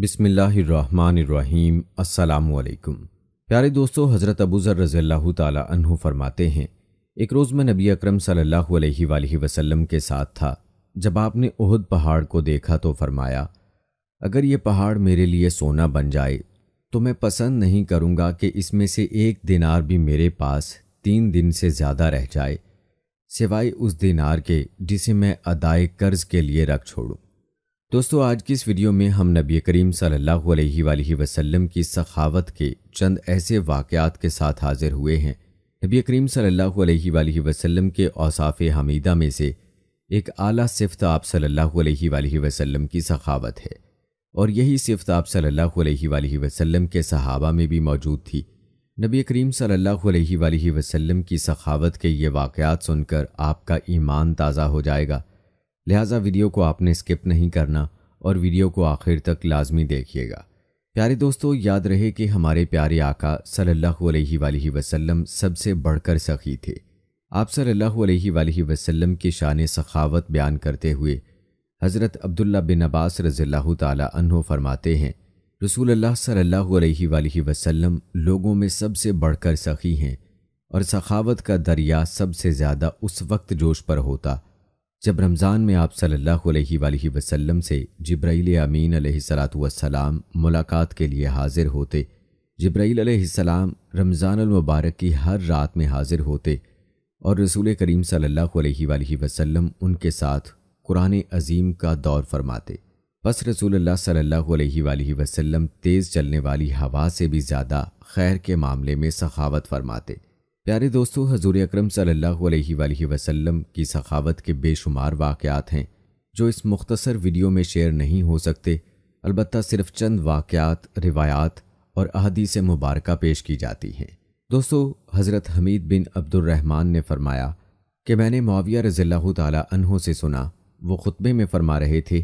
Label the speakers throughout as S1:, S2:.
S1: बिसमीम् अल्लाम प्यारे दोस्तों हज़रत अबू ज़र तु फरमाते हैं एक रोज़ मैं नबी अकरम सल्लल्लाहु अलैहि वसल्लम के साथ था जब आपने उहद पहाड़ को देखा तो फरमाया अगर ये पहाड़ मेरे लिए सोना बन जाए तो मैं पसंद नहीं करूँगा कि इसमें से एक दिनार भी मेरे पास तीन दिन से ज़्यादा रह जाए सिवाय उस दिनार के जिसे मैं अदाए कर्ज़ के लिए रख छोड़ूँ दोस्तों आज की इस वीडियो में हम नबी करीम सल्लल्लाहु अलैहि वसल्लम की सखावत के चंद ऐसे वाक़ात के साथ हाजिर हुए हैं नबी करीम सल्लल्लाहु अलैहि वसल्लम के औसाफ़ हमीदा में से एक आला सिफत आप सल्लल्लाहु अलैहि वसल्लम की सखावत है और यही सिफत आप सल्लल्लाहु अलैहि वसल्लम के सहाबा में भी मौजूद थी नबी करीम सल्लल्लाहु अलैहि वसल्लम की सखावत के ये वाक़ात सुनकर आपका ईमान ताज़ा हो जाएगा लिहाजा वीडियो को आपने स्किप नहीं करना और वीडियो को आखिर तक लाजमी देखिएगा प्यारे दोस्तों याद रहे कि हमारे प्यारे आका सल्लल्लाहु अलैहि वसल्लम सबसे बढ़कर सखी थे आप सल्लल्लाहु अलैहि वसल्लम की शान सखावत बयान करते हुए हज़रत अब्दुल्ला बिन अब्बास रज़ील्ला तु फरमाते हैं रसूल अल्लाह सल्लल्लाहु अलैहि वसल्लम लोगों में सबसे बढ़कर सखी हैं और सखावत का दरिया सबसे ज़्यादा उस वक्त जोश पर होता जब रमज़ान में आप सल्लल्लाहु अलैहि वसल्लम से जब्राईल अमीन सलाम मुलाकात के लिए हाज़िर होते जब्राईल सलाम रमज़ानमबारक की हर रात में हाज़िर होते और रसूल करीम सल्लल्लाहु अलैहि वसल्लम उनके साथ कुरान अजीम का दौर फरमाते बस रसूल सल्लल्लाहु अलैहि वसल्लम तेज़ चलने वाली हवा से भी ज़्यादा खैर के मामले में सखावत फरमाते प्यारे दोस्तों हजूर अक्रम सल्लल्लाहु वसल्लम की सखावत के बेशुमार वाक़ात हैं जो इस मुख्तसर वीडियो में शेयर नहीं हो सकते अलबत् सिर्फ चंद वाक़ात रिवायात और अहदी से मुबारक पेश की जाती हैं दोस्तों हज़रत हमीद बिन अब्दुलरहमान ने फरमाया कि मैंने माविया रज़ी तहों से सुना वो ख़ुतबे में फरमा रहे थे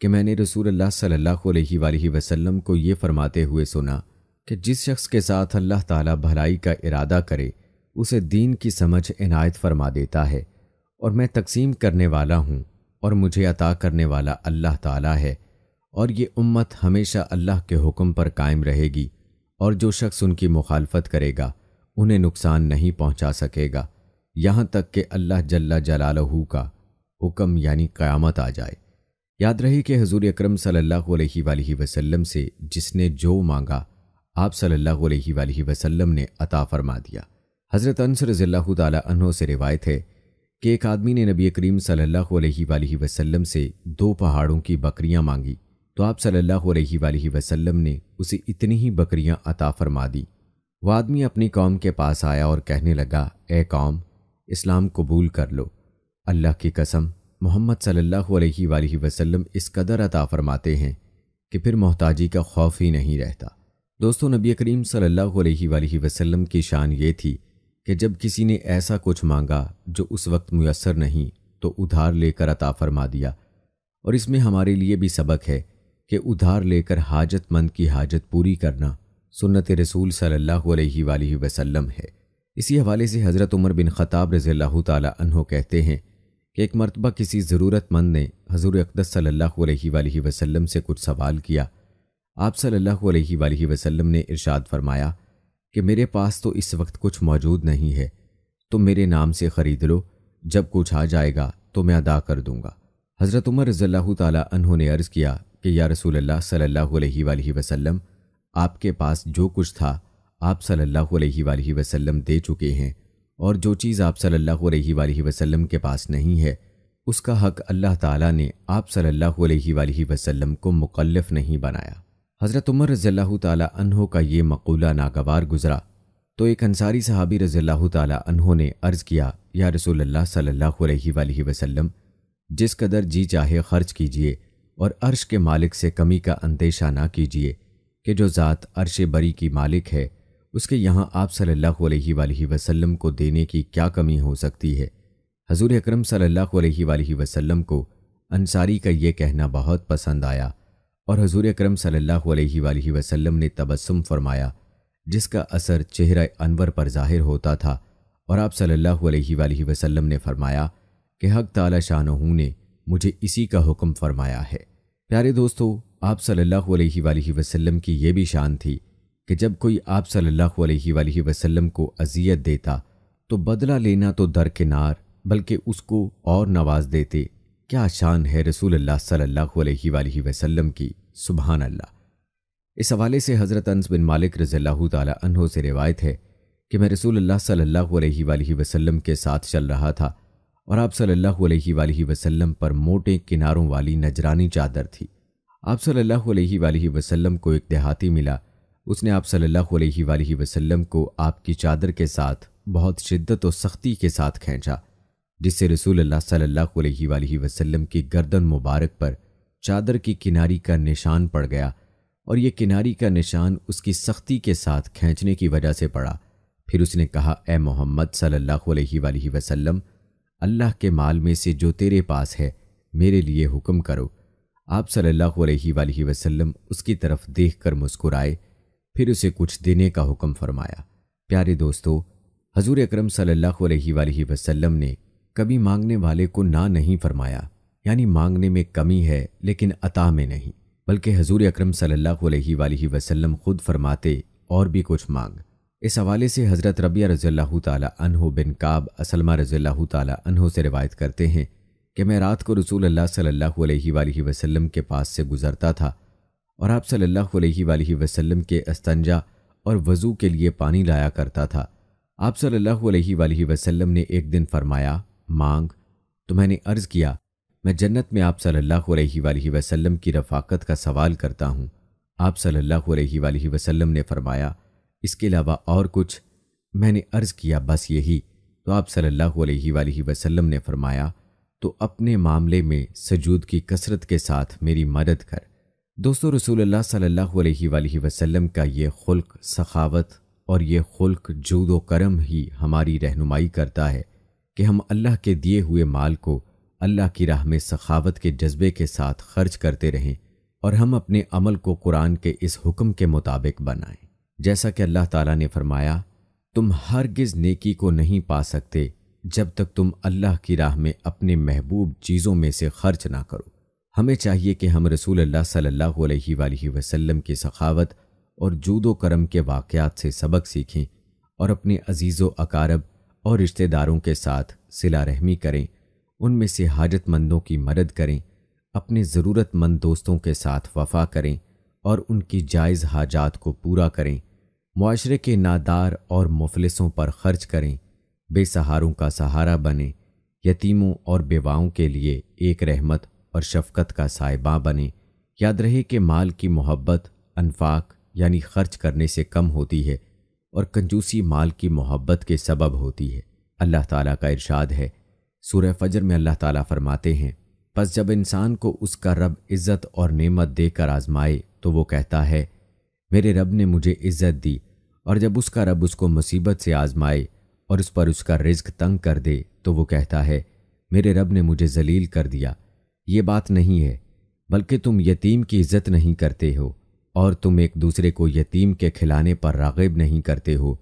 S1: कि मैंने रसूल अल्लाह सल्लल्लाहु को ये फरमाते हुए सुना कि जिस शख्स के साथ अल्लाह ताला भलाई का इरादा करे उसे दीन की समझ इनायत फरमा देता है और मैं तकसीम करने वाला हूँ और मुझे अता करने वाला अल्लाह ताला है और ये उम्मत हमेशा अल्लाह के हुक्म पर कायम रहेगी और जो शख्स उनकी मुखालफत करेगा उन्हें नुकसान नहीं पहुंचा सकेगा यहाँ तक कि अल्लाह जल्ला जलालहू का हुक्म यानी क़यामत आ जाए याद रहे कि हजूर अक्रम सल्ला वसलम से जिसने जो मांगा आप सल्ला वसलम ने अता फरमा दिया हज़रत अनसर ज़ल्लू तु से रिवायत है कि एक आदमी ने नबी करीम सल्ला अलैहि से दो पहाड़ों की बकरियां मांगी तो आप सल्ला वसलम ने उसे इतनी ही बकरियां अता फरमा दी वह आदमी अपनी कौम के पास आया और कहने लगा ए कौम इस्लाम कबूल कर लो अल्लाह की कसम मोहम्मद सल्ला अलैहि इस कदर अता फरमाते हैं कि फिर मोहताजी का खौफ ही नहीं रहता दोस्तों नबी करीम सल्ला वसम की शान ये थी कि जब किसी ने ऐसा कुछ मांगा जो उस वक्त मुयसर नहीं तो उधार लेकर अता फरमा दिया और इसमें हमारे लिए भी सबक है कि उधार लेकर हाजतमंद की हाजत पूरी करना सुन्नत रसूल सल्लल्लाहु अलैहि वसल्लम है इसी हवाले से हज़रत उमर बिन ख़ताब रज़ी अल्लाह कहते हैं कि एक मरतबा किसी ज़रूरतमंद ने हजूर अकदस सल्लल्लाहु वसल्लम से कुछ सवाल किया आप सल्लल्लाहु अलैहि वसल्लम ने इरशाद फरमाया कि मेरे पास तो इस वक्त कुछ मौजूद नहीं है तुम मेरे नाम से ख़रीद लो जब कुछ आ जाएगा तो मैं अदा कर दूंगा हज़रत उमर रज़ल्ला तहों ने अर्ज़ किया कि या रसूल अल्लाह सल्लल्लाहु अलैहि वसल्लम आपके पास जो कुछ था आप सल्लल्लाहु अलैहि वसल्लम दे चुके हैं और जो चीज़ आप सल्लल्लाहु अलैहि वसल्लम के पास नहीं है उसका हक अल्लाह ताला ने आप सल्लल्लाहु अलैहि वसल्लम को मुकल्लफ नहीं बनाया हज़रत उमर रज़ील्ला तहों का ये मकूला नागवार गुजरा तो एक अंसारी सहाबी रज़ील्ला तहों ने अर्ज़ किया या रसूल सल्ला वसलम जिस कदर जी चाहे खर्च कीजिए और अर्श के मालिक से कमी का अंदेशा ना कीजिए कि जो ज़ात अर्श बरी की मालिक है उसके यहाँ आप सल्ला वसलम को देने की क्या कमी हो सकती है हजूर अक्रम सल्ला वसलम को अंसारी का ये कहना बहुत पसंद आया और हजूर अक्रम सल्ला अलैहि वसल्लम ने तबस्सुम फरमाया जिसका असर चेहरा अनवर पर जाहिर होता था और आप सल्लल्लाहु अलैहि वसल्लम ने फरमाया कि हक ताला शाहनहू ने मुझे इसी का हुक्म फरमाया है प्यारे दोस्तों आप सल्लल्लाहु अलैहि वसल्लम की यह भी शान थी कि जब कोई आप सल्लल्लाहु अलैहि वसल्लम को अजियत देता तो बदला लेना तो दरकिनार बल्कि उसको और नवाज देते क्या शान है रसूल अल्लाह सल्लल्लाहु अलैहि वसल्लम की सुबहान अल्लाह इस हवाले से हज़रत अनस बिन मालिक रज़ल्लाहु ताला अनहो से रिवायत है कि मैं रसूल अल्लाह सल्लल्लाहु अलैहि वसल्लम के साथ चल रहा था और आप सल्लल्लाहु अलैहि वसल्लम पर मोटे किनारों वाली नजरानी चादर थी आप सल्लल्लाहु अलैहि वसल्लम को एक देहाती मिला उसने आप सल्लल्लाहु अलैहि वसल्लम को आपकी चादर के साथ बहुत शिद्दत और सख्ती के साथ खींचा जिससे रसूल अल्लाह सल्लल्लाहु अलैहि वसल्लम की गर्दन मुबारक पर चादर की किनारी का निशान पड़ गया और ये किनारी का निशान उसकी सख्ती के साथ खींचने की वजह से पड़ा फिर उसने कहा ए मोहम्मद सल्लल्लाहु अलैहि वसल्लम अल्लाह के माल में से जो तेरे पास है मेरे लिए हुक्म करो आप सल्लल्लाहु अलैहि वसल्लम उसकी तरफ देख कर मुस्कुराए फिर उसे कुछ देने का हुक्म फरमाया प्यारे दोस्तों हजूर अक्रम सल्ला अलैहि वसल्लम ने कभी मांगने वाले को ना नहीं फरमाया यानी मांगने में कमी है लेकिन अता में नहीं बल्कि हजूर अक्रम सल्ला वसलम खुद फरमाते और भी कुछ मांग इस हवाले से हज़रत रबिया रज़ी तहो बिन काब असलमा रज़ी तहो से रिवायत करते हैं कि मैं रात को रसूल अल्लाह सल्लल्लाहु अलैहि वसल्लम के पास से गुज़रता था और आप सल्लल्लाहु अलैहि वसल्लम के अस्तंजा और वज़ू के लिए पानी लाया करता था आप सल्लल्लाहु अलैहि वसल्लम ने एक दिन फरमाया मांग तो मैंने अर्ज किया मैं जन्नत में आप सल्लल्लाहु अलैहि वसल्लम की रफाकत का सवाल करता हूँ आप सल्लल्लाहु अलैहि वसल्लम ने फरमाया इसके अलावा और कुछ मैंने अर्ज किया बस यही तो आप सल्लल्लाहु अलैहि वसल्लम ने फरमाया तो अपने मामले में सजूद की कसरत के साथ मेरी मदद कर दोस्तों रसूल सल्लल्लाहु वसलम का ये खुल्क सखावत और ये खुल्क जूद करम ही हमारी रहनुमाई करता है कि हम अल्लाह के दिए हुए माल को अल्लाह की राह में सखावत के जज्बे के साथ खर्च करते रहें और हम अपने अमल को कुरान के इस हुक्म के मुताबिक बनाएं जैसा कि अल्लाह ताला ने फरमाया तुम गिज नेकी को नहीं पा सकते जब तक तुम अल्लाह की राह में अपने महबूब चीज़ों में से खर्च ना करो हमें चाहिए कि हम रसूल अल्लाह सल्लल्लाहु अलैहि वसल्लम की सखावत और जूदो करम के वाक़ात से सबक सीखें और अपने अजीज़ अकारब और रिश्तेदारों के साथ सिला रहमी करें उनमें से हाजतमंदों की मदद करें अपने ज़रूरतमंद दोस्तों के साथ वफा करें और उनकी जायज़ हाजात को पूरा करें माशरे के नादार और मुफलसों पर खर्च करें बेसहारों का सहारा बने यतीमों और बेवाओं के लिए एक रहमत और शफकत का साहिबा बने याद रहे कि माल की मोहब्बत अनफाक यानी खर्च करने से कम होती है और कंजूसी माल की मोहब्बत के सबब होती है अल्लाह ताला का इरशाद है सूर्य फजर में अल्लाह ताला फरमाते हैं बस जब इंसान को उसका रब इज़्ज़त और नेमत देकर आजमाए तो वो कहता है मेरे रब ने मुझे इज़्ज़त दी और जब उसका रब उसको मुसीबत से आजमाए और उस पर उसका रिज्क तंग कर दे तो वो कहता है मेरे रब ने मुझे जलील कर दिया ये बात नहीं है बल्कि तुम यतीम की इज़्ज़त नहीं करते हो और तुम एक दूसरे को यतीम के खिलाने पर रागिब नहीं करते हो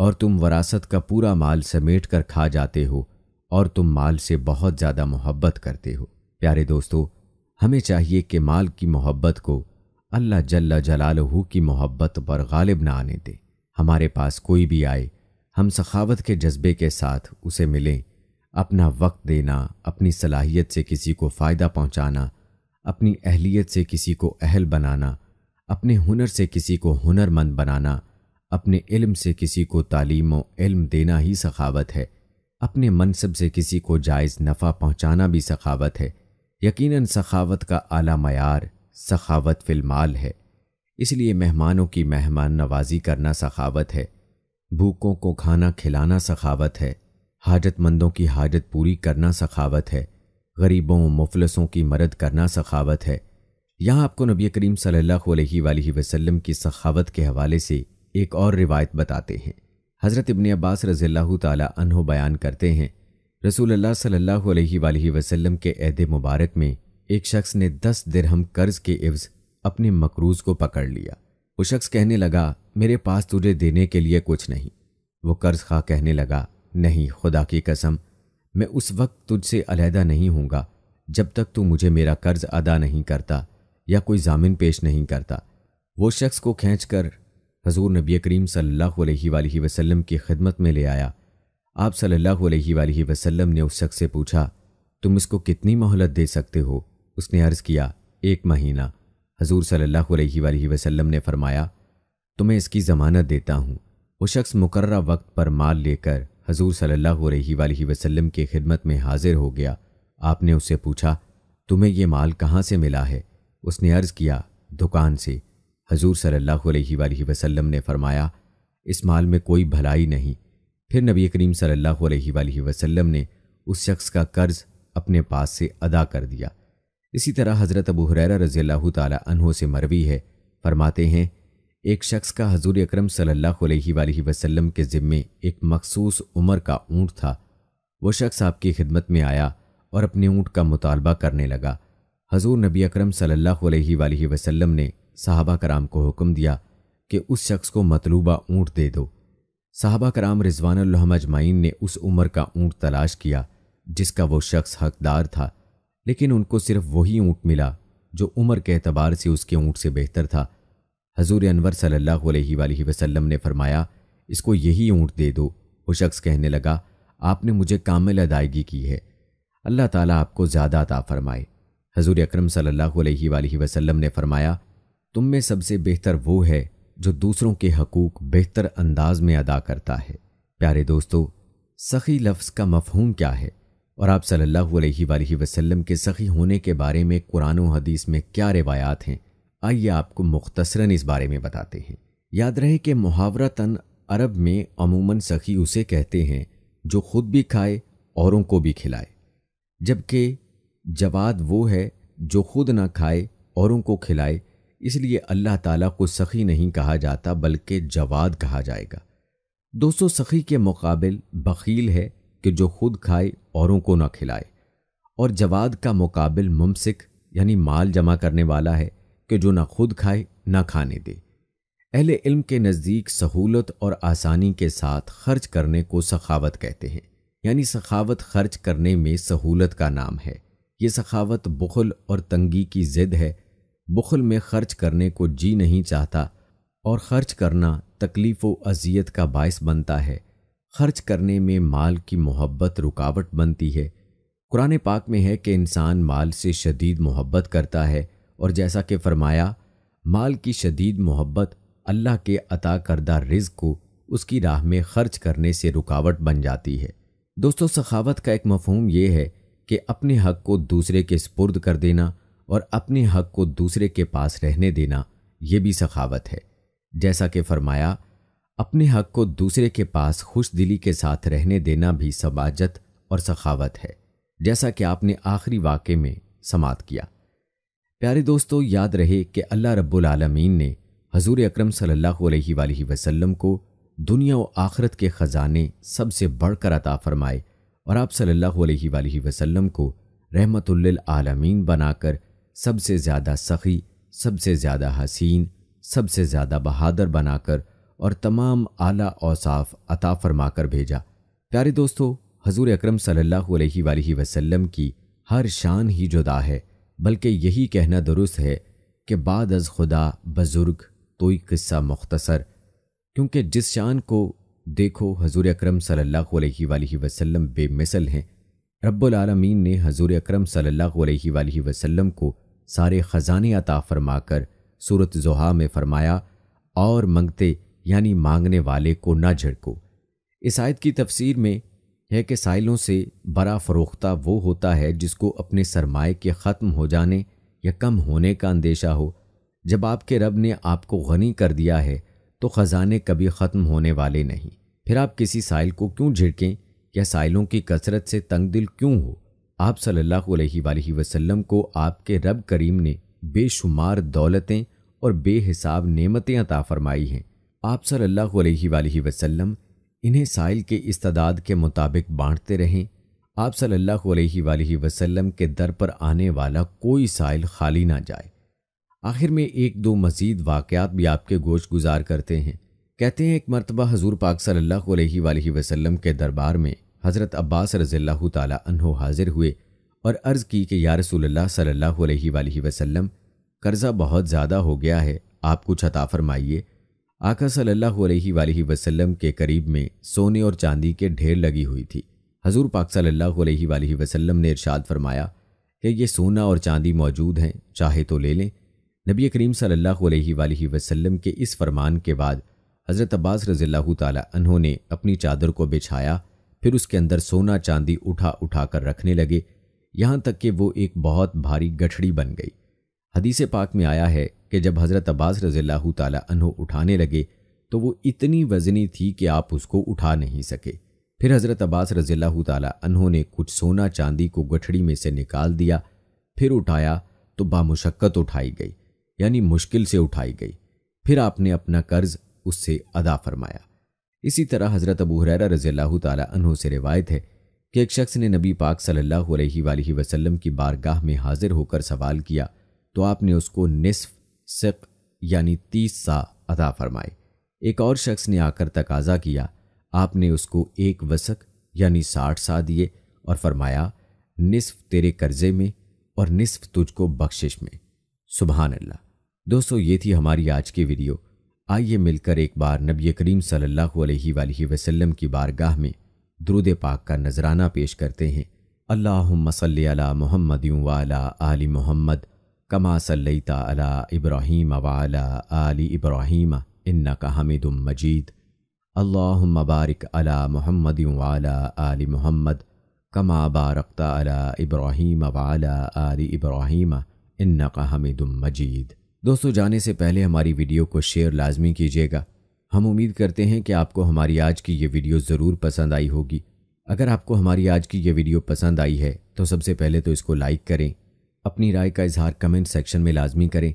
S1: और तुम वरासत का पूरा माल समेट कर खा जाते हो और तुम माल से बहुत ज़्यादा मोहब्बत करते हो प्यारे दोस्तों हमें चाहिए कि माल की मोहब्बत को अल्लाह जल्ला जलालहू की मोहब्बत पर गालिब ना आने दें हमारे पास कोई भी आए हम सखावत के जज्बे के साथ उसे मिलें अपना वक्त देना अपनी सलाहियत से किसी को फ़ायदा पहुंचाना अपनी अहलियत से किसी को अहल बनाना अपने हुनर से किसी को हुनरमंद बनाना अपने इल्म से किसी को तालीम इल्म देना ही सखावत है अपने मनसब से किसी को जायज़ नफ़ा पहुँचाना भी सखावत है यकीनन सखावत का आला मैार सखावत फिलमाल है इसलिए मेहमानों की मेहमान नवाजी करना सखावत है भूखों को खाना खिलाना सखावत है हाजतमंदों की हाजत पूरी करना सखावत है गरीबों मुफलसों की मदद करना सखावत है यहाँ आपको नबी करीम सल्लल्लाहु अलैहि वसल्लम की सखावत के हवाले से एक और रिवायत बताते हैं हज़रत इबन अब्बास रज़ील् तहो बयान करते हैं रसूल सल्ला सल्लल्लाहु वसल्लम के अहद मुबारक में एक शख्स ने दस दिरहम कर्ज के इवज अपने मकरूज़ को पकड़ लिया वो शख्स कहने लगा मेरे पास तुझे देने के लिए कुछ नहीं वो कर्ज खा कहने लगा नहीं खुदा की कसम मैं उस वक्त तुझसे अलहदा नहीं हूँगा जब तक तू मुझे मेरा कर्ज अदा नहीं करता या कोई जामिन पेश नहीं करता वो शख्स को खींच कर हजूर नबी करीम सल्लल्लाहु वसलम की खिदमत में ले आया आप सल्लल्लाहु अलैहि वसल्लम ने उस शख्स से पूछा तुम इसको कितनी मोहलत दे सकते हो उसने अर्ज़ किया एक महीना हजूर सल्लल्लाहु अलैहि वसल्लम ने फरमाया तुम्हें इसकी ज़मानत देता हूँ वो शख्स मुकर वक्त पर माल लेकर हजूर सल्लल्लाहु अलैहि वसल्लम की खिदमत में हाजिर हो गया आपने उससे पूछा तुम्हें ये माल कहाँ से मिला है उसने अर्ज़ किया दुकान से हजूर सल्लल्लाहु अलैहि वसल्लम ने फरमाया इस माल में कोई भलाई नहीं फिर नबी करीम सल्ला अलैहि वसल्लम ने उस शख्स का कर्ज अपने पास से अदा कर दिया इसी तरह हज़रत अबू हुरैरा रज़ी अल्लाह तहों से मरवी है फरमाते हैं एक शख्स का हजूर अक्रम सल्ला अलैहि वसल्लम के ज़िम्मे एक मखसूस उम्र का ऊँट था वह शख्स आपकी खिदमत में आया और अपने ऊँट का मुतालबा करने लगा हजूर नबी अक्रम सल्लल्लाहु वसल्लम ने साहबा कराम को हुक्म दिया कि उस शख्स को मतलूबा ऊँट दे दो साहबा कराम रिजवान अजमाइन ने उस उम्र का ऊँट तलाश किया जिसका वो शख्स हकदार था लेकिन उनको सिर्फ वही ऊँट मिला जो उम्र के अतबार से उसके ऊँट से बेहतर था हजूर अनवर सल्लल्लाहु अलैहि वसल्लम ने फरमाया इसको यही ऊँट दे दो वो शख्स कहने लगा आपने मुझे कामिल अदायगी की है अल्लाह ताला आपको ज़्यादा अता फरमाए हजूर अक्रम सल्लल्लाहु वसल्लम ने फरमाया तुम में सबसे बेहतर वो है जो दूसरों के हकूक बेहतर अंदाज में अदा करता है प्यारे दोस्तों सखी लफ्ज़ का मफहूम क्या है और आप सल्लल्लाहु अलैहि वसल्लम के सखी होने के बारे में कुरान हदीस में क्या रिवायात हैं आइए आपको मुख्तसरन इस बारे में बताते हैं याद रहे कि मुहावरतन अरब में अमूमन सखी उसे कहते हैं जो खुद भी खाए औरों को भी खिलाए जबकि जवाद वो है जो खुद ना खाए औरों को खिलाए इसलिए अल्लाह ताला को सखी नहीं कहा जाता बल्कि जवाद कहा जाएगा दोस्तों सखी के मुकाबल बखील है कि जो खुद खाए औरों को ना खिलाए और जवाद का मुकाबिल मुमसिक यानी माल जमा करने वाला है कि जो ना खुद खाए ना खाने दे अहले इल्म के नज़दीक सहूलत और आसानी के साथ खर्च करने को सखावत कहते हैं यानी सखावत खर्च करने में सहूलत का नाम है ये सखावत बुखल और तंगी की जिद है बुखल में खर्च करने को जी नहीं चाहता और खर्च करना तकलीफ़ व अजियत का बायस बनता है खर्च करने में माल की मोहब्बत रुकावट बनती है कुरान पाक में है कि इंसान माल से शदीद मोहब्बत करता है और जैसा कि फरमाया माल की शदीद मोहब्बत अल्लाह के अता करदा रिज को उसकी राह में खर्च करने से रुकावट बन जाती है दोस्तों सखावत का एक मफहम यह है कि अपने हक को दूसरे के स्पुर्द कर देना और अपने हक को दूसरे के पास रहने देना ये भी सखावत है जैसा कि फरमाया अपने हक को दूसरे के पास खुश दिली के साथ रहने देना भी समाजत और सखावत है जैसा कि आपने आखिरी वाक़े में समात किया प्यारे दोस्तों याद रहे कि अल्लाह रब्बुल आलमीन ने हजूर अक्रम सल्ला वसलम वसल्लम को दुनिया व आखरत के ख़जाने सबसे बढ़कर अता फरमाए और आप सल्लल्लाहु अलैहि वसल्लम को रहमतुल्लिल आलमीन बनाकर सबसे ज़्यादा सखी सबसे ज़्यादा हसीन सबसे ज़्यादा बहादुर बनाकर और तमाम आला औसाफ अता कर भेजा प्यारे दोस्तों हजूर अक्रम सल्ला वसलम की हर शान ही जुदा है बल्कि यही कहना दुरुस्त है कि बाद अज खुदा बुज़ुर्ग तो किस्सा मुख्तसर क्योंकि जिस शान को देखो हजूर अक्रम सल्लल्लाहु अलैहि बेमिसल हैं रब्बुल ने हजूर अक्रम सल्लल्लाहु वसलम को सारे ख़जाने अता फरमाकर सूरत जुहा में फरमाया और मंगते यानी मांगने वाले को ना झड़को इस आयत की तफसीर में है कि साइलों से बड़ा फ़रोख्ता वो होता है जिसको अपने सरमाए के ख़त्म हो जाने या कम होने का अंदेशा हो जब आपके रब ने आपको गनी कर दिया है तो ख़जाने कभी ख़त्म होने वाले नहीं फिर आप किसी साइल को क्यों झिड़कें या साइलों की कसरत से तंग दिल क्यों हो आप सल्लल्लाहु अलैहि वसल्लम को आपके रब करीम ने बेशुमार दौलतें और बेहिसाब नेमतें अता फरमाई हैं आप सल्लल्लाहु अलैहि वसल्लम इन्हें साइल के इस्तदाद के मुताबिक बांटते रहें आप सल्लल्लाहु अलैहि वसल्लम के दर पर आने वाला कोई साइल खाली ना जाए आखिर में एक दो मजीद वाक़ात भी आपके गोश गुजार करते हैं कहते हैं एक मरतबा हजूर पाक सल्ला वसलम के दरबार में हज़रत अब्बास रज़ील् तहो हाजिर हुए और अर्ज़ की कि या रसूल सल्ला वसलम कर्ज़ा बहुत ज़्यादा हो गया है आप कुछ अता फरमाइए आका सल्ला वसलम के करीब में सोने और चांदी के ढेर लगी हुई थी हजूर पाक सल्ला वसलम ने इरशाद फरमाया कि ये सोना और चांदी मौजूद हैं चाहे तो ले लें नबी करीम सल्ह वसलम के इस फरमान के बाद हज़रत अब्बास रज़ील्ला ने अपनी चादर को बिछाया फिर उसके अंदर सोना चांदी उठा उठा कर रखने लगे यहाँ तक कि वो एक बहुत भारी गठड़ी बन गई हदीस पाक में आया है कि जब हज़रत अब्बास रजील् तहों उठाने लगे तो वो इतनी वजनी थी कि आप उसको उठा नहीं सके फिर हज़रत अब्बास रज़ील्ला तहों ने कुछ सोना चांदी को गठड़ी में से निकाल दिया फिर उठाया तो बामुशक्क़त उठाई गई यानी मुश्किल से उठाई गई फिर आपने अपना कर्ज उससे अदा फरमाया इसी तरह हज़रत अबू रज़ी रजील्ला तु से रिवायत है कि एक शख्स ने नबी पाक सल्लल्लाहु अलैहि वसल्लम की बारगाह में हाजिर होकर सवाल किया तो आपने उसको निसफ सिक यानी तीस सा अदा फरमाए एक और शख्स ने आकर तकाजा किया आपने उसको एक वसक यानी साठ सा दिए और फरमाया निसफ तेरे कर्जे में और निसफ तुझको बख्शिश में सुबहान अल्लाह दोस्तों ये थी हमारी आज की वीडियो आइए मिलकर एक बार नबी करीम सल्लल्लाहु अलैहि वसल्लम की बारगाह में द्रुद पाक का नजराना पेश करते हैं अल्लाह मसल अला मोहम्मद वाला आली मोहम्मद कमा सल्लैता अला इब्राहिम वाला आली इब्राहिम इन्ना का हमिद मजीद अल्लाह मबारक अला मोहम्मद वाला आली मोहम्मद कमा बारकता अला इब्राहिम वाला आली इब्राहिम इन्ना का हमिद मजीद दोस्तों जाने से पहले हमारी वीडियो को शेयर लाजमी कीजिएगा हम उम्मीद करते हैं कि आपको हमारी आज की ये वीडियो ज़रूर पसंद आई होगी अगर आपको हमारी आज की ये वीडियो पसंद आई है तो सबसे पहले तो इसको लाइक करें अपनी राय का इजहार कमेंट सेक्शन में लाजमी करें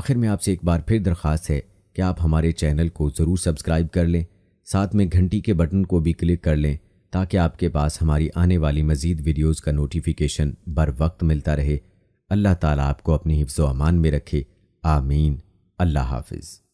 S1: आखिर में आपसे एक बार फिर दरख्वास्त है कि आप हमारे चैनल को ज़रूर सब्सक्राइब कर लें साथ में घंटी के बटन को भी क्लिक कर लें ताकि आपके पास हमारी आने वाली मज़ीद वीडियोज़ का नोटिफिकेशन बर वक्त मिलता रहे अल्लाह ताला आपको अपनी हिफ्ज़ अमान में रखे आमीन अल्लाह हाफिज़